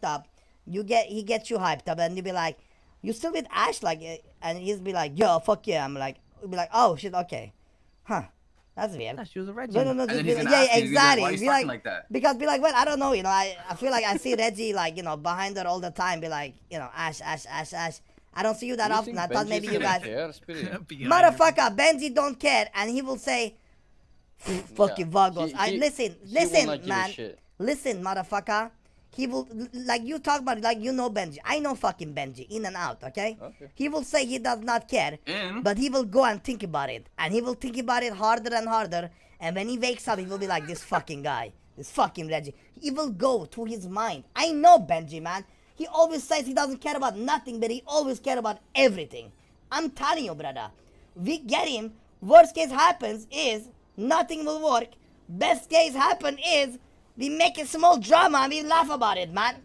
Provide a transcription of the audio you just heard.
hyped up. You get he gets you hyped up, and you be like, you still with Ash like, eh, and he's be like, yo, fuck yeah. I'm like, be like, oh shit, okay, huh. That's weird. No, she was a Reggie. No, no, no. Be like, yeah, exactly. Like, be like, like that? Because be like, well, I don't know. You know, I, I feel like I see Reggie like you know behind her all the time. Be like, you know, Ash, Ash, Ash, Ash. I don't see you that you often. I thought maybe you guys. Motherfucker, Benji don't care, and he will say, fuck yeah. Vagos." I listen, he, listen, he man, listen, motherfucker he will like you talk about like you know Benji. I know fucking Benji in and out, okay? okay. He will say he does not care, and? but he will go and think about it, and he will think about it harder and harder. And when he wakes up, he will be like this fucking guy, this fucking Reggie. He will go to his mind. I know Benji, man. He always says he doesn't care about nothing, but he always care about everything. I'm telling you, brother. We get him. Worst case happens is nothing will work. Best case happen is be making some old drama and we laugh about it, man.